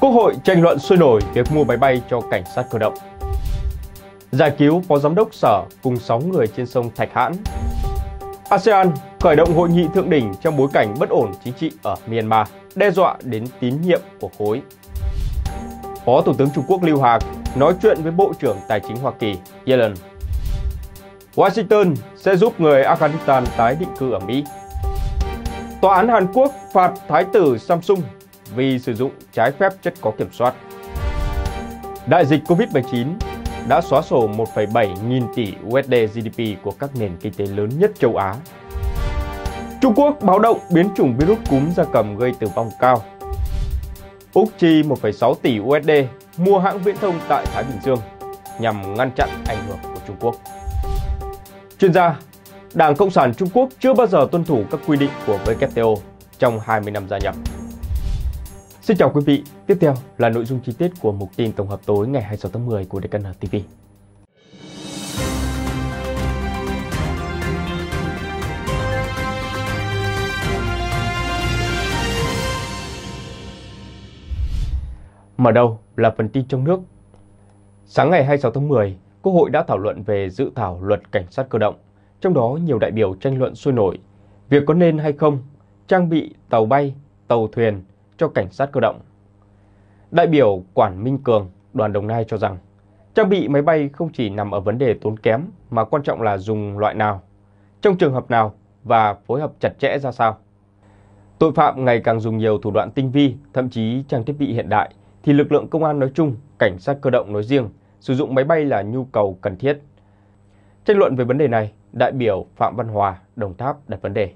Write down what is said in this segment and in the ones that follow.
Quốc hội tranh luận sôi nổi việc mua máy bay cho cảnh sát cơ động. Giải cứu Phó Giám đốc Sở cùng 6 người trên sông Thạch Hãn. ASEAN khởi động hội nghị thượng đỉnh trong bối cảnh bất ổn chính trị ở Myanmar, đe dọa đến tín nhiệm của khối. Phó Thủ tướng Trung Quốc Lưu Hạc nói chuyện với Bộ trưởng Tài chính Hoa Kỳ Yellen. Washington sẽ giúp người Afghanistan tái định cư ở Mỹ. Tòa án Hàn Quốc phạt Thái tử Samsung vì sử dụng trái phép chất có kiểm soát. Đại dịch Covid-19 đã xóa sổ 1,7 nghìn tỷ USD GDP của các nền kinh tế lớn nhất châu Á. Trung Quốc báo động biến chủng virus cúm gia cầm gây tử vong cao. Úc chi 1,6 tỷ USD mua hãng viễn thông tại Thái Bình Dương nhằm ngăn chặn ảnh hưởng của Trung Quốc. Chuyên gia, Đảng Cộng sản Trung Quốc chưa bao giờ tuân thủ các quy định của WTO trong 20 năm gia nhập. Xin chào quý vị, tiếp theo là nội dung chi tiết của mục tin tổng hợp tối ngày 26 tháng 10 của DKN TV. Mở đầu là phần tin trong nước. Sáng ngày 26 tháng 10, Quốc hội đã thảo luận về dự thảo luật cảnh sát cơ động, trong đó nhiều đại biểu tranh luận sôi nổi việc có nên hay không trang bị tàu bay, tàu thuyền cho cảnh sát cơ động. Đại biểu Quản Minh Cường, đoàn Đồng Nai cho rằng, trang bị máy bay không chỉ nằm ở vấn đề tốn kém mà quan trọng là dùng loại nào, trong trường hợp nào và phối hợp chặt chẽ ra sao. Tội phạm ngày càng dùng nhiều thủ đoạn tinh vi, thậm chí trang thiết bị hiện đại, thì lực lượng công an nói chung, cảnh sát cơ động nói riêng, sử dụng máy bay là nhu cầu cần thiết. Tranh luận về vấn đề này, đại biểu Phạm Văn Hòa, Đồng Tháp đặt vấn đề.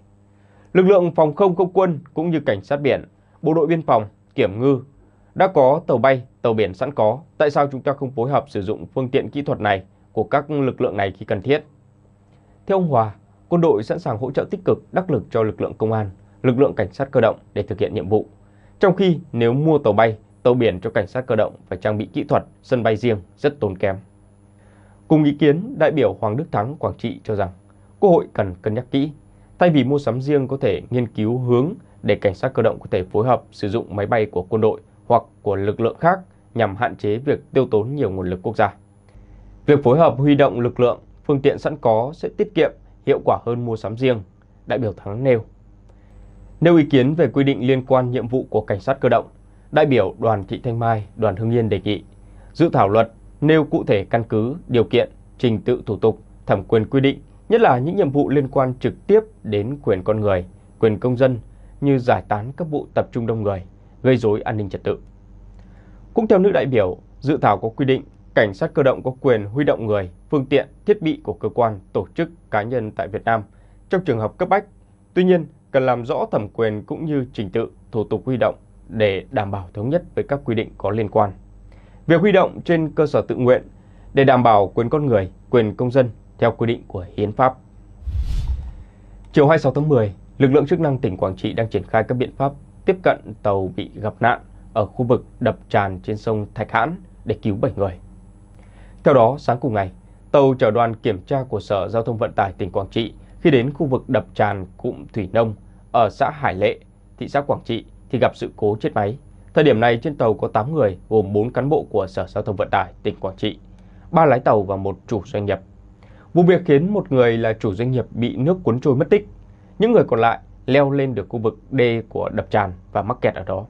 Lực lượng phòng không không quân cũng như cảnh sát biển bộ đội biên phòng, kiểm ngư. Đã có tàu bay, tàu biển sẵn có, tại sao chúng ta không phối hợp sử dụng phương tiện kỹ thuật này của các lực lượng này khi cần thiết? Theo ông Hòa, quân đội sẵn sàng hỗ trợ tích cực đắc lực cho lực lượng công an, lực lượng cảnh sát cơ động để thực hiện nhiệm vụ. Trong khi nếu mua tàu bay, tàu biển cho cảnh sát cơ động phải trang bị kỹ thuật sân bay riêng rất tốn kém. Cùng ý kiến, đại biểu Hoàng Đức Thắng Quảng Trị cho rằng Quốc hội cần cân nhắc kỹ, thay vì mua sắm riêng có thể nghiên cứu hướng để cảnh sát cơ động có thể phối hợp sử dụng máy bay của quân đội hoặc của lực lượng khác nhằm hạn chế việc tiêu tốn nhiều nguồn lực quốc gia. Việc phối hợp huy động lực lượng, phương tiện sẵn có sẽ tiết kiệm, hiệu quả hơn mua sắm riêng, đại biểu Thắng nêu. Nêu ý kiến về quy định liên quan nhiệm vụ của cảnh sát cơ động, đại biểu Đoàn Thị Thanh Mai, Đoàn Hưng Yên đề nghị dự thảo luật nêu cụ thể căn cứ, điều kiện, trình tự thủ tục, thẩm quyền quy định, nhất là những nhiệm vụ liên quan trực tiếp đến quyền con người, quyền công dân, như giải tán các vụ tập trung đông người, gây rối an ninh trật tự. Cũng theo nữ đại biểu, dự thảo có quy định cảnh sát cơ động có quyền huy động người, phương tiện, thiết bị của cơ quan, tổ chức, cá nhân tại Việt Nam trong trường hợp cấp bách. Tuy nhiên, cần làm rõ thẩm quyền cũng như trình tự, thủ tục huy động để đảm bảo thống nhất với các quy định có liên quan. Việc huy động trên cơ sở tự nguyện để đảm bảo quyền con người, quyền công dân theo quy định của hiến pháp. Chiều 26 tháng 10, Lực lượng chức năng tỉnh Quảng Trị đang triển khai các biện pháp tiếp cận tàu bị gặp nạn ở khu vực đập tràn trên sông Thạch Hãn để cứu 7 người. Theo đó, sáng cùng ngày, tàu chở đoàn kiểm tra của Sở Giao thông Vận tải tỉnh Quảng Trị khi đến khu vực đập tràn cụm Thủy Nông ở xã Hải Lệ, thị xã Quảng Trị thì gặp sự cố chết máy. Thời điểm này trên tàu có 8 người gồm 4 cán bộ của Sở Giao thông Vận tải tỉnh Quảng Trị, 3 lái tàu và một chủ doanh nghiệp. Vụ việc khiến một người là chủ doanh nghiệp bị nước cuốn trôi mất tích, những người còn lại leo lên được khu vực D của đập tràn và mắc kẹt ở đó.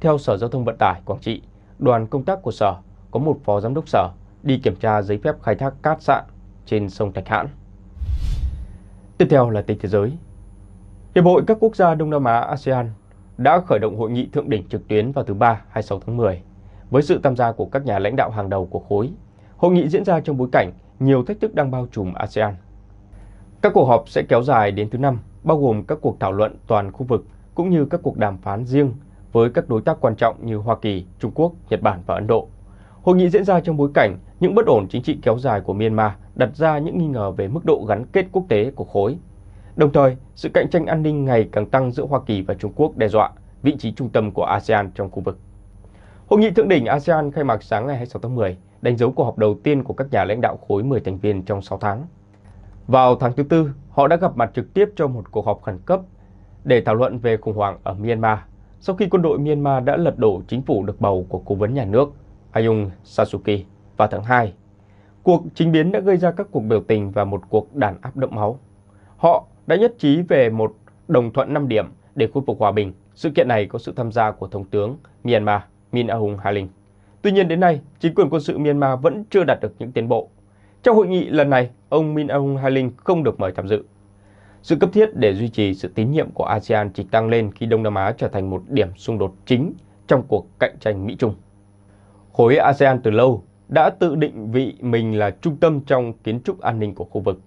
Theo Sở Giao thông Vận tải Quảng Trị, đoàn công tác của Sở có một phó giám đốc Sở đi kiểm tra giấy phép khai thác cát sạn trên sông Thạch Hãn. Tiếp theo là tin thế giới. Hiệp hội các quốc gia Đông Nam Á ASEAN đã khởi động hội nghị thượng đỉnh trực tuyến vào thứ Ba 26 tháng 10 với sự tham gia của các nhà lãnh đạo hàng đầu của khối. Hội nghị diễn ra trong bối cảnh nhiều thách thức đang bao trùm ASEAN các cuộc họp sẽ kéo dài đến thứ Năm, bao gồm các cuộc thảo luận toàn khu vực cũng như các cuộc đàm phán riêng với các đối tác quan trọng như Hoa Kỳ, Trung Quốc, Nhật Bản và Ấn Độ. Hội nghị diễn ra trong bối cảnh những bất ổn chính trị kéo dài của Myanmar đặt ra những nghi ngờ về mức độ gắn kết quốc tế của khối. Đồng thời, sự cạnh tranh an ninh ngày càng tăng giữa Hoa Kỳ và Trung Quốc đe dọa vị trí trung tâm của ASEAN trong khu vực. Hội nghị thượng đỉnh ASEAN khai mạc sáng ngày 26 tháng 10, đánh dấu cuộc họp đầu tiên của các nhà lãnh đạo khối 10 thành viên trong 6 tháng. Vào tháng thứ tư, họ đã gặp mặt trực tiếp trong một cuộc họp khẩn cấp để thảo luận về khủng hoảng ở Myanmar sau khi quân đội Myanmar đã lật đổ chính phủ được bầu của cố vấn nhà nước Aung San Suu Kyi vào tháng 2. Cuộc chính biến đã gây ra các cuộc biểu tình và một cuộc đàn áp đẫm máu. Họ đã nhất trí về một đồng thuận 5 điểm để khôi phục hòa bình. Sự kiện này có sự tham gia của Thống tướng Myanmar Min Aung Hlaing. Tuy nhiên đến nay, chính quyền quân sự Myanmar vẫn chưa đạt được những tiến bộ. Trong hội nghị lần này, ông Min Aung Hlaing không được mời tham dự. Sự cấp thiết để duy trì sự tín nhiệm của ASEAN chỉ tăng lên khi Đông Nam Á trở thành một điểm xung đột chính trong cuộc cạnh tranh Mỹ-Trung. Khối ASEAN từ lâu đã tự định vị mình là trung tâm trong kiến trúc an ninh của khu vực.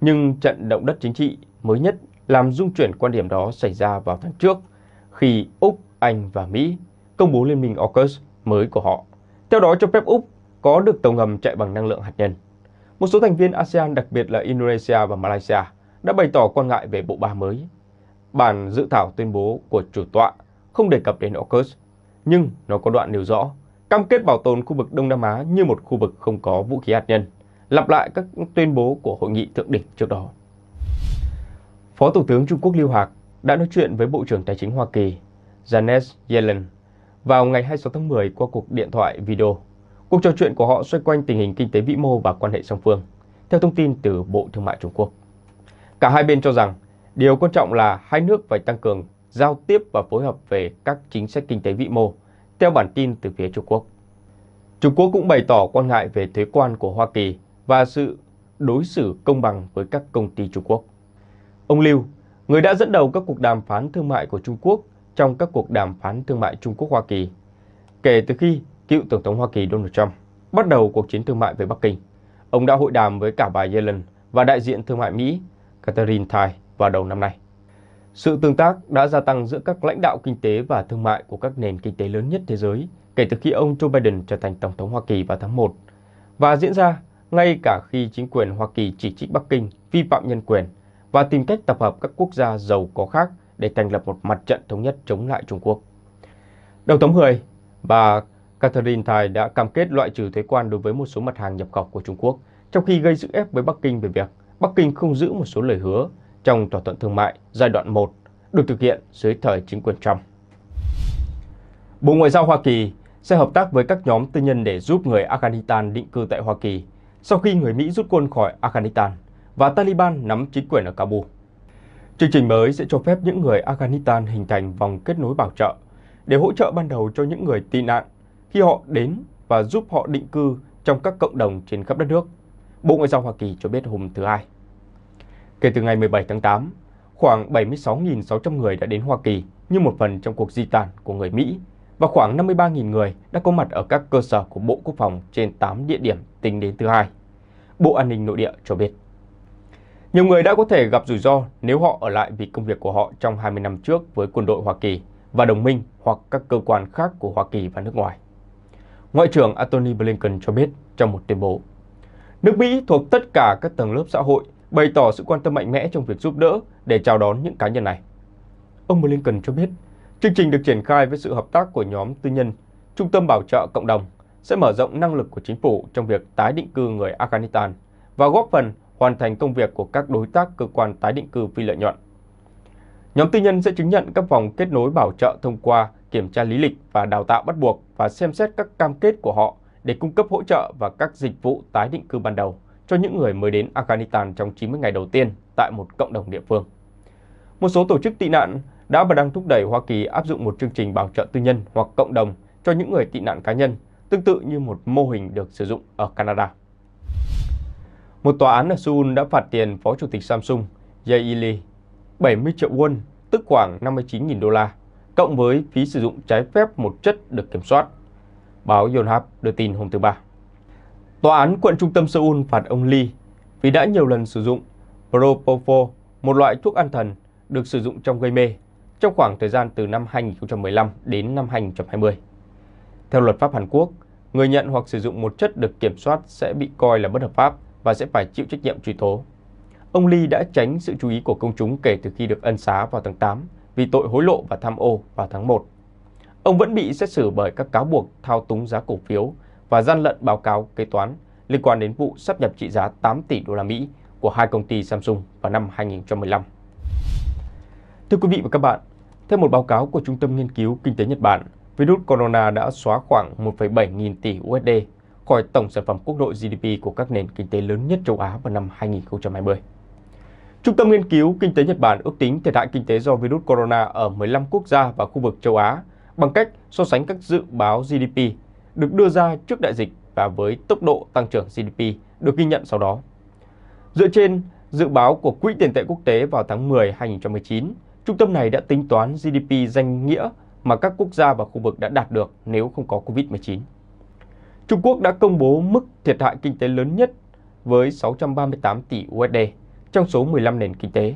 Nhưng trận động đất chính trị mới nhất làm dung chuyển quan điểm đó xảy ra vào tháng trước khi Úc, Anh và Mỹ công bố liên minh AUKUS mới của họ. Theo đó cho phép Úc có được tàu ngầm chạy bằng năng lượng hạt nhân. Một số thành viên ASEAN, đặc biệt là Indonesia và Malaysia, đã bày tỏ quan ngại về bộ ba mới. Bản dự thảo tuyên bố của chủ tọa không đề cập đến AUKUS, nhưng nó có đoạn nêu rõ cam kết bảo tồn khu vực Đông Nam Á như một khu vực không có vũ khí hạt nhân, lặp lại các tuyên bố của hội nghị thượng đỉnh trước đó. Phó Thủ tướng Trung Quốc Lưu Hạc đã nói chuyện với Bộ trưởng Tài chính Hoa Kỳ Janet Yellen vào ngày 26 tháng 10 qua cuộc điện thoại video. Cuộc trò chuyện của họ xoay quanh tình hình kinh tế vĩ mô và quan hệ song phương, theo thông tin từ Bộ Thương mại Trung Quốc. Cả hai bên cho rằng điều quan trọng là hai nước phải tăng cường giao tiếp và phối hợp về các chính sách kinh tế vĩ mô, theo bản tin từ phía Trung Quốc. Trung Quốc cũng bày tỏ quan ngại về thuế quan của Hoa Kỳ và sự đối xử công bằng với các công ty Trung Quốc. Ông Lưu, người đã dẫn đầu các cuộc đàm phán thương mại của Trung Quốc trong các cuộc đàm phán thương mại Trung Quốc-Hoa Kỳ, kể từ khi cựu Tổng thống Hoa Kỳ Donald Trump bắt đầu cuộc chiến thương mại với Bắc Kinh. Ông đã hội đàm với cả bà Yellen và đại diện thương mại Mỹ Catherine Tai vào đầu năm nay. Sự tương tác đã gia tăng giữa các lãnh đạo kinh tế và thương mại của các nền kinh tế lớn nhất thế giới kể từ khi ông Joe Biden trở thành Tổng thống Hoa Kỳ vào tháng 1 và diễn ra ngay cả khi chính quyền Hoa Kỳ chỉ trích Bắc Kinh vi phạm nhân quyền và tìm cách tập hợp các quốc gia giàu có khác để thành lập một mặt trận thống nhất chống lại Trung Quốc. Đầu tháng 10, bà Catherine Tai đã cam kết loại trừ thuế quan đối với một số mặt hàng nhập khẩu của Trung Quốc, trong khi gây sức ép với Bắc Kinh về việc Bắc Kinh không giữ một số lời hứa trong thỏa thuận thương mại giai đoạn 1 được thực hiện dưới thời chính quyền Trump. Bộ Ngoại giao Hoa Kỳ sẽ hợp tác với các nhóm tư nhân để giúp người Afghanistan định cư tại Hoa Kỳ sau khi người Mỹ rút quân khỏi Afghanistan và Taliban nắm chính quyền ở Kabul. Chương trình mới sẽ cho phép những người Afghanistan hình thành vòng kết nối bảo trợ để hỗ trợ ban đầu cho những người tị nạn khi họ đến và giúp họ định cư trong các cộng đồng trên khắp đất nước, Bộ Ngoại giao Hoa Kỳ cho biết hôm thứ Hai. Kể từ ngày 17 tháng 8, khoảng 76.600 người đã đến Hoa Kỳ như một phần trong cuộc di tản của người Mỹ và khoảng 53.000 người đã có mặt ở các cơ sở của Bộ Quốc phòng trên 8 địa điểm tính đến thứ Hai. Bộ An ninh Nội địa cho biết. Nhiều người đã có thể gặp rủi ro nếu họ ở lại vì công việc của họ trong 20 năm trước với quân đội Hoa Kỳ và đồng minh hoặc các cơ quan khác của Hoa Kỳ và nước ngoài. Ngoại trưởng Antony Blinken cho biết trong một tuyên bố. Nước Mỹ thuộc tất cả các tầng lớp xã hội bày tỏ sự quan tâm mạnh mẽ trong việc giúp đỡ để chào đón những cá nhân này. Ông Blinken cho biết, chương trình được triển khai với sự hợp tác của nhóm tư nhân, Trung tâm Bảo trợ Cộng đồng sẽ mở rộng năng lực của chính phủ trong việc tái định cư người Afghanistan và góp phần hoàn thành công việc của các đối tác cơ quan tái định cư phi lợi nhuận. Nhóm tư nhân sẽ chứng nhận các vòng kết nối bảo trợ thông qua kiểm tra lý lịch và đào tạo bắt buộc và xem xét các cam kết của họ để cung cấp hỗ trợ và các dịch vụ tái định cư ban đầu cho những người mới đến Afghanistan trong 90 ngày đầu tiên tại một cộng đồng địa phương. Một số tổ chức tị nạn đã và đang thúc đẩy Hoa Kỳ áp dụng một chương trình bảo trợ tư nhân hoặc cộng đồng cho những người tị nạn cá nhân, tương tự như một mô hình được sử dụng ở Canada. Một tòa án ở Seoul đã phạt tiền Phó Chủ tịch Samsung Jae Lee 70 triệu won, tức khoảng 59.000 đô la, cộng với phí sử dụng trái phép một chất được kiểm soát. Báo Yonhap đưa tin hôm thứ Ba. Tòa án quận trung tâm Seoul phạt ông Lee vì đã nhiều lần sử dụng propofol, một loại thuốc an thần được sử dụng trong gây mê, trong khoảng thời gian từ năm 2015 đến năm 2020. Theo luật pháp Hàn Quốc, người nhận hoặc sử dụng một chất được kiểm soát sẽ bị coi là bất hợp pháp và sẽ phải chịu trách nhiệm truy tố. Ông Lee đã tránh sự chú ý của công chúng kể từ khi được ân xá vào tháng 8 vì tội hối lộ và tham ô vào tháng 1. Ông vẫn bị xét xử bởi các cáo buộc thao túng giá cổ phiếu và gian lận báo cáo kế toán liên quan đến vụ sắp nhập trị giá 8 tỷ đô la Mỹ của hai công ty Samsung vào năm 2015. Thưa quý vị và các bạn, theo một báo cáo của Trung tâm Nghiên cứu Kinh tế Nhật Bản, virus corona đã xóa khoảng 1,7 nghìn tỷ USD khỏi tổng sản phẩm quốc nội GDP của các nền kinh tế lớn nhất châu Á vào năm 2020. Trung tâm Nghiên cứu Kinh tế Nhật Bản ước tính thiệt hại kinh tế do virus corona ở 15 quốc gia và khu vực châu Á bằng cách so sánh các dự báo GDP được đưa ra trước đại dịch và với tốc độ tăng trưởng GDP được ghi nhận sau đó. Dựa trên dự báo của Quỹ tiền tệ quốc tế vào tháng 10 2019, trung tâm này đã tính toán GDP danh nghĩa mà các quốc gia và khu vực đã đạt được nếu không có Covid-19. Trung Quốc đã công bố mức thiệt hại kinh tế lớn nhất với 638 tỷ USD trong số 15 nền kinh tế,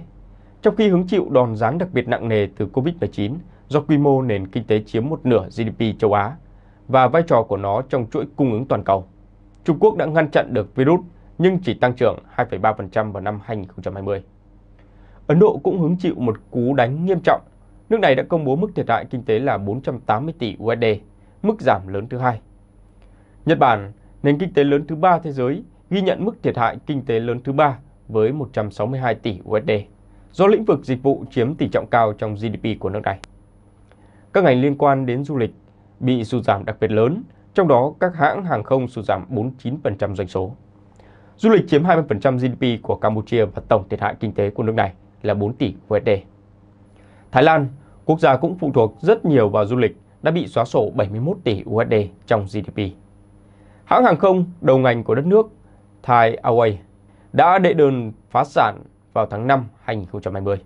trong khi hứng chịu đòn giáng đặc biệt nặng nề từ Covid-19 do quy mô nền kinh tế chiếm một nửa GDP châu Á và vai trò của nó trong chuỗi cung ứng toàn cầu. Trung Quốc đã ngăn chặn được virus nhưng chỉ tăng trưởng 2,3% vào năm 2020. Ấn Độ cũng hứng chịu một cú đánh nghiêm trọng. Nước này đã công bố mức thiệt hại kinh tế là 480 tỷ USD, mức giảm lớn thứ hai. Nhật Bản, nền kinh tế lớn thứ ba thế giới, ghi nhận mức thiệt hại kinh tế lớn thứ ba với 162 tỷ USD, do lĩnh vực dịch vụ chiếm tỷ trọng cao trong GDP của nước này. Các ngành liên quan đến du lịch bị sụt giảm đặc biệt lớn, trong đó các hãng hàng không sụt giảm 49% doanh số. Du lịch chiếm 20% GDP của Campuchia và tổng thiệt hại kinh tế của nước này là 4 tỷ USD. Thái Lan, quốc gia cũng phụ thuộc rất nhiều vào du lịch, đã bị xóa sổ 71 tỷ USD trong GDP. Hãng hàng không đầu ngành của đất nước Thai Airways đã đệ đơn phá sản vào tháng 5 2020.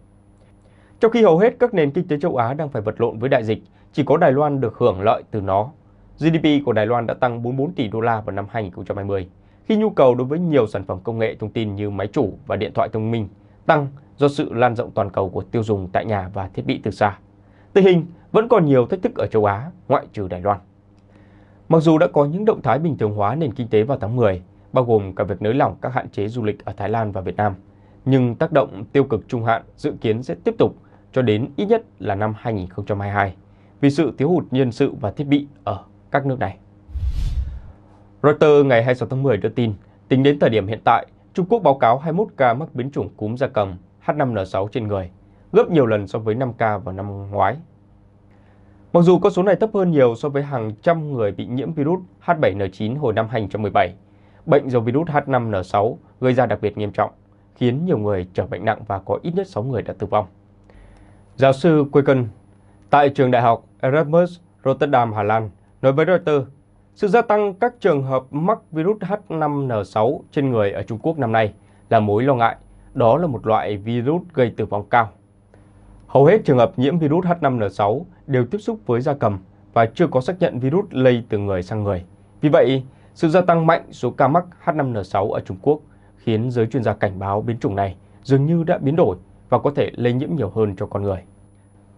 Trong khi hầu hết các nền kinh tế châu Á đang phải vật lộn với đại dịch, chỉ có Đài Loan được hưởng lợi từ nó. GDP của Đài Loan đã tăng 44 tỷ đô la vào năm 2020, khi nhu cầu đối với nhiều sản phẩm công nghệ thông tin như máy chủ và điện thoại thông minh tăng do sự lan rộng toàn cầu của tiêu dùng tại nhà và thiết bị từ xa. Tình hình vẫn còn nhiều thách thức ở châu Á, ngoại trừ Đài Loan. Mặc dù đã có những động thái bình thường hóa nền kinh tế vào tháng 10, bao gồm cả việc nới lỏng các hạn chế du lịch ở Thái Lan và Việt Nam. Nhưng tác động tiêu cực trung hạn dự kiến sẽ tiếp tục cho đến ít nhất là năm 2022 vì sự thiếu hụt nhân sự và thiết bị ở các nước này. Reuters ngày 26 tháng 10 đưa tin, tính đến thời điểm hiện tại, Trung Quốc báo cáo 21 ca mắc biến chủng cúm gia cầm H5N6 trên người, gấp nhiều lần so với 5 ca vào năm ngoái. Mặc dù con số này thấp hơn nhiều so với hàng trăm người bị nhiễm virus H7N9 hồi năm 2017, bệnh do virus H5N6 gây ra đặc biệt nghiêm trọng, khiến nhiều người trở bệnh nặng và có ít nhất 6 người đã tử vong. Giáo sư Quicken tại trường đại học Erasmus Rotterdam, Hà Lan nói với Reuters, sự gia tăng các trường hợp mắc virus H5N6 trên người ở Trung Quốc năm nay là mối lo ngại. Đó là một loại virus gây tử vong cao. Hầu hết trường hợp nhiễm virus H5N6 đều tiếp xúc với da cầm và chưa có xác nhận virus lây từ người sang người. Vì vậy, sự gia tăng mạnh số ca mắc H5N6 ở Trung Quốc khiến giới chuyên gia cảnh báo biến chủng này dường như đã biến đổi và có thể lây nhiễm nhiều hơn cho con người.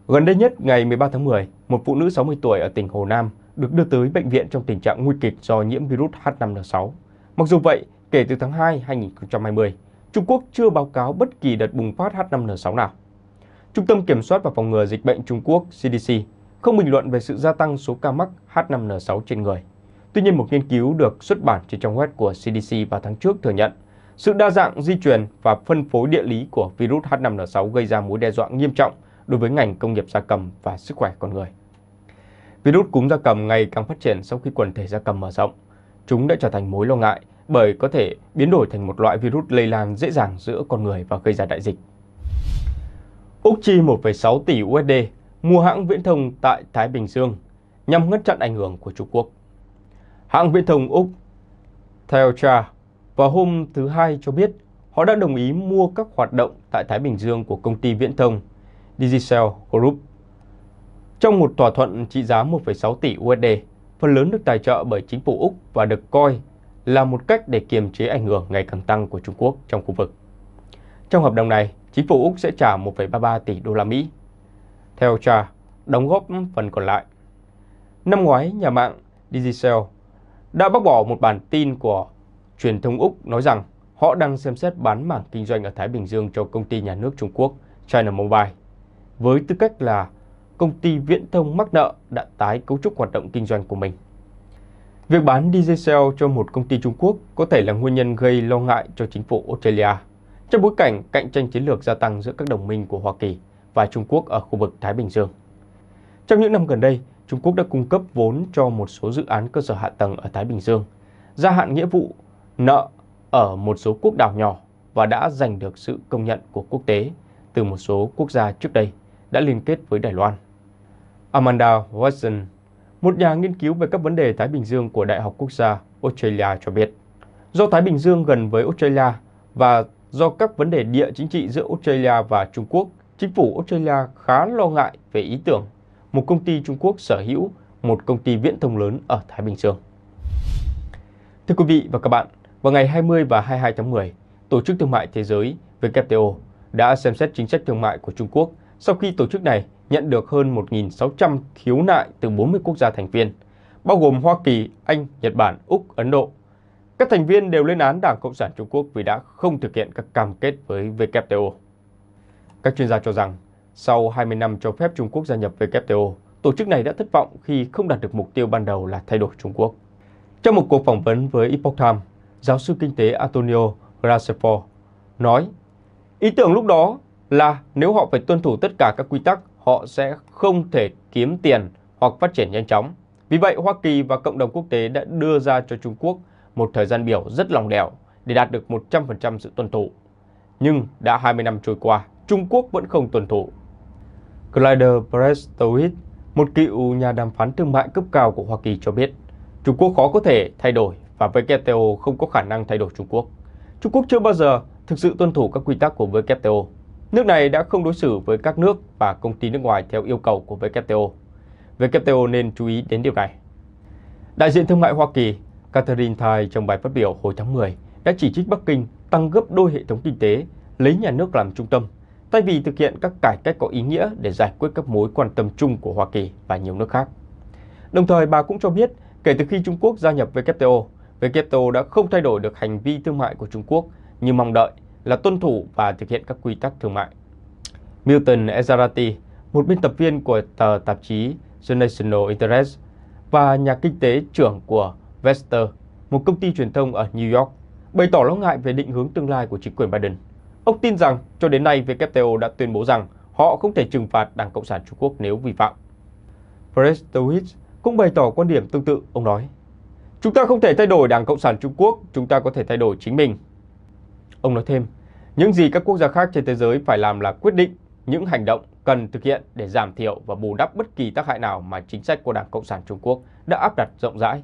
Gần đây nhất, ngày 13 tháng 10, một phụ nữ 60 tuổi ở tỉnh Hồ Nam được đưa tới bệnh viện trong tình trạng nguy kịch do nhiễm virus H5N6. Mặc dù vậy, kể từ tháng 2 2020, Trung Quốc chưa báo cáo bất kỳ đợt bùng phát H5N6 nào. Trung tâm Kiểm soát và Phòng ngừa Dịch bệnh Trung Quốc CDC không bình luận về sự gia tăng số ca mắc H5N6 trên người. Tuy nhiên, một nghiên cứu được xuất bản trên trang web của CDC vào tháng trước thừa nhận sự đa dạng di truyền và phân phối địa lý của virus H5N6 gây ra mối đe dọa nghiêm trọng đối với ngành công nghiệp gia cầm và sức khỏe con người. Virus cúm gia cầm ngày càng phát triển sau khi quần thể gia cầm mở rộng. Chúng đã trở thành mối lo ngại bởi có thể biến đổi thành một loại virus lây lan dễ dàng giữa con người và gây ra đại dịch. Úc chi 1,6 tỷ USD mua hãng viễn thông tại Thái Bình Dương nhằm ngăn chặn ảnh hưởng của Trung Quốc. Hãng viễn thông Úc Teltra vào hôm thứ Hai cho biết họ đã đồng ý mua các hoạt động tại Thái Bình Dương của công ty viễn thông Digicel Group. Trong một thỏa thuận trị giá 1,6 tỷ USD, phần lớn được tài trợ bởi chính phủ Úc và được coi là một cách để kiềm chế ảnh hưởng ngày càng tăng của Trung Quốc trong khu vực. Trong hợp đồng này, chính phủ Úc sẽ trả 1,33 tỷ đô la Mỹ. Theo cha, đóng góp phần còn lại. Năm ngoái, nhà mạng Digicel đã bác bỏ một bản tin của truyền thông Úc nói rằng họ đang xem xét bán mảng kinh doanh ở Thái Bình Dương cho công ty nhà nước Trung Quốc China Mobile với tư cách là công ty viễn thông mắc nợ đã tái cấu trúc hoạt động kinh doanh của mình. Việc bán Digicel cho một công ty Trung Quốc có thể là nguyên nhân gây lo ngại cho chính phủ Australia trong bối cảnh cạnh tranh chiến lược gia tăng giữa các đồng minh của Hoa Kỳ và Trung Quốc ở khu vực Thái Bình Dương. Trong những năm gần đây, Trung Quốc đã cung cấp vốn cho một số dự án cơ sở hạ tầng ở Thái Bình Dương, gia hạn nghĩa vụ nợ ở một số quốc đảo nhỏ và đã giành được sự công nhận của quốc tế từ một số quốc gia trước đây đã liên kết với Đài Loan. Amanda Watson, một nhà nghiên cứu về các vấn đề Thái Bình Dương của Đại học Quốc gia Australia cho biết, do Thái Bình Dương gần với Australia và do các vấn đề địa chính trị giữa Australia và Trung Quốc, chính phủ Australia khá lo ngại về ý tưởng một công ty Trung Quốc sở hữu một công ty viễn thông lớn ở Thái Bình Dương. Thưa quý vị và các bạn, vào ngày 20 và 22 tháng 10, Tổ chức Thương mại Thế giới WTO đã xem xét chính sách thương mại của Trung Quốc sau khi tổ chức này nhận được hơn 1.600 khiếu nại từ 40 quốc gia thành viên, bao gồm Hoa Kỳ, Anh, Nhật Bản, Úc, Ấn Độ. Các thành viên đều lên án Đảng Cộng sản Trung Quốc vì đã không thực hiện các cam kết với WTO. Các chuyên gia cho rằng sau 20 năm cho phép Trung Quốc gia nhập WTO, tổ chức này đã thất vọng khi không đạt được mục tiêu ban đầu là thay đổi Trung Quốc. Trong một cuộc phỏng vấn với Epoch Times, giáo sư kinh tế Antonio Gracefo nói, ý tưởng lúc đó là nếu họ phải tuân thủ tất cả các quy tắc, họ sẽ không thể kiếm tiền hoặc phát triển nhanh chóng. Vì vậy, Hoa Kỳ và cộng đồng quốc tế đã đưa ra cho Trung Quốc một thời gian biểu rất lòng đẻo để đạt được 100% sự tuân thủ. Nhưng đã 20 năm trôi qua, Trung Quốc vẫn không tuân thủ Glider Prestowitz, một cựu nhà đàm phán thương mại cấp cao của Hoa Kỳ cho biết, Trung Quốc khó có thể thay đổi và WTO không có khả năng thay đổi Trung Quốc. Trung Quốc chưa bao giờ thực sự tuân thủ các quy tắc của WTO. Nước này đã không đối xử với các nước và công ty nước ngoài theo yêu cầu của WTO. WTO nên chú ý đến điều này. Đại diện thương mại Hoa Kỳ Catherine Tai trong bài phát biểu hồi tháng 10 đã chỉ trích Bắc Kinh tăng gấp đôi hệ thống kinh tế, lấy nhà nước làm trung tâm thay vì thực hiện các cải cách có ý nghĩa để giải quyết các mối quan tâm chung của Hoa Kỳ và nhiều nước khác. Đồng thời, bà cũng cho biết, kể từ khi Trung Quốc gia nhập WTO, WTO đã không thay đổi được hành vi thương mại của Trung Quốc như mong đợi là tuân thủ và thực hiện các quy tắc thương mại. Milton Ezarati, một biên tập viên của tờ tạp chí The National Interest và nhà kinh tế trưởng của Vester, một công ty truyền thông ở New York, bày tỏ lo ngại về định hướng tương lai của chính quyền Biden. Ông tin rằng cho đến nay WTO đã tuyên bố rằng họ không thể trừng phạt Đảng Cộng sản Trung Quốc nếu vi phạm. Prestowitz cũng bày tỏ quan điểm tương tự, ông nói. Chúng ta không thể thay đổi Đảng Cộng sản Trung Quốc, chúng ta có thể thay đổi chính mình. Ông nói thêm, những gì các quốc gia khác trên thế giới phải làm là quyết định những hành động cần thực hiện để giảm thiểu và bù đắp bất kỳ tác hại nào mà chính sách của Đảng Cộng sản Trung Quốc đã áp đặt rộng rãi.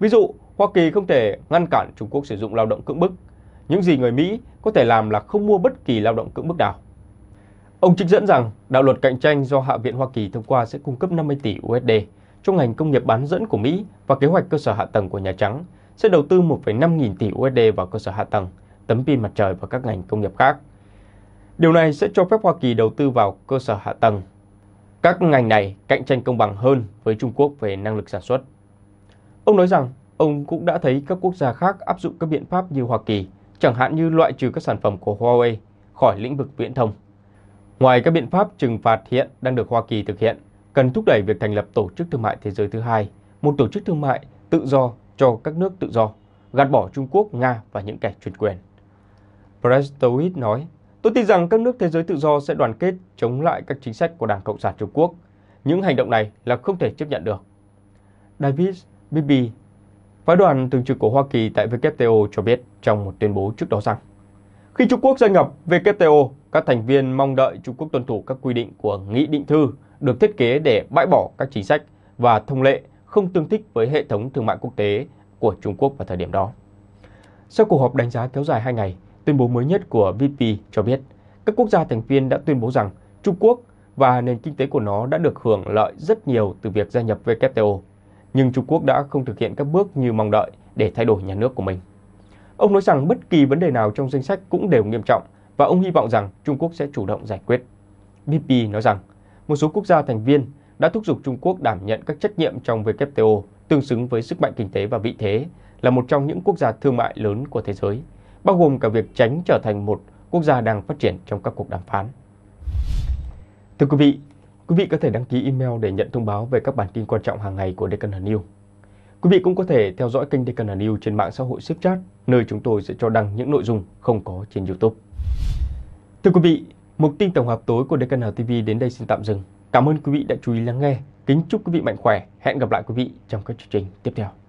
Ví dụ, Hoa Kỳ không thể ngăn cản Trung Quốc sử dụng lao động cưỡng bức những gì người Mỹ có thể làm là không mua bất kỳ lao động cưỡng bức nào. Ông trích dẫn rằng đạo luật cạnh tranh do Hạ viện Hoa Kỳ thông qua sẽ cung cấp 50 tỷ USD cho ngành công nghiệp bán dẫn của Mỹ và kế hoạch cơ sở hạ tầng của Nhà Trắng sẽ đầu tư 1,5 nghìn tỷ USD vào cơ sở hạ tầng, tấm pin mặt trời và các ngành công nghiệp khác. Điều này sẽ cho phép Hoa Kỳ đầu tư vào cơ sở hạ tầng. Các ngành này cạnh tranh công bằng hơn với Trung Quốc về năng lực sản xuất. Ông nói rằng ông cũng đã thấy các quốc gia khác áp dụng các biện pháp như Hoa Kỳ chẳng hạn như loại trừ các sản phẩm của Huawei khỏi lĩnh vực viễn thông. Ngoài các biện pháp trừng phạt hiện đang được Hoa Kỳ thực hiện, cần thúc đẩy việc thành lập Tổ chức Thương mại Thế giới thứ hai, một tổ chức thương mại tự do cho các nước tự do, gạt bỏ Trung Quốc, Nga và những kẻ chuyên quyền. Brestowit nói, Tôi tin rằng các nước thế giới tự do sẽ đoàn kết chống lại các chính sách của Đảng Cộng sản Trung Quốc. Những hành động này là không thể chấp nhận được. David Bibi, Phái đoàn thường trực của Hoa Kỳ tại WTO cho biết trong một tuyên bố trước đó rằng khi Trung Quốc gia nhập WTO, các thành viên mong đợi Trung Quốc tuân thủ các quy định của nghị định thư được thiết kế để bãi bỏ các chính sách và thông lệ không tương thích với hệ thống thương mại quốc tế của Trung Quốc vào thời điểm đó. Sau cuộc họp đánh giá kéo dài 2 ngày, tuyên bố mới nhất của VP cho biết các quốc gia thành viên đã tuyên bố rằng Trung Quốc và nền kinh tế của nó đã được hưởng lợi rất nhiều từ việc gia nhập WTO nhưng Trung Quốc đã không thực hiện các bước như mong đợi để thay đổi nhà nước của mình. Ông nói rằng bất kỳ vấn đề nào trong danh sách cũng đều nghiêm trọng và ông hy vọng rằng Trung Quốc sẽ chủ động giải quyết. BP nói rằng một số quốc gia thành viên đã thúc giục Trung Quốc đảm nhận các trách nhiệm trong WTO tương xứng với sức mạnh kinh tế và vị thế là một trong những quốc gia thương mại lớn của thế giới, bao gồm cả việc tránh trở thành một quốc gia đang phát triển trong các cuộc đàm phán. Thưa quý vị, Quý vị có thể đăng ký email để nhận thông báo về các bản tin quan trọng hàng ngày của Deccan News. Quý vị cũng có thể theo dõi kênh Deccan News trên mạng xã hội Snapchat, nơi chúng tôi sẽ cho đăng những nội dung không có trên YouTube. Thưa quý vị, mục tin tổng hợp tối của Deccan TV đến đây xin tạm dừng. Cảm ơn quý vị đã chú ý lắng nghe. Kính chúc quý vị mạnh khỏe. Hẹn gặp lại quý vị trong các chương trình tiếp theo.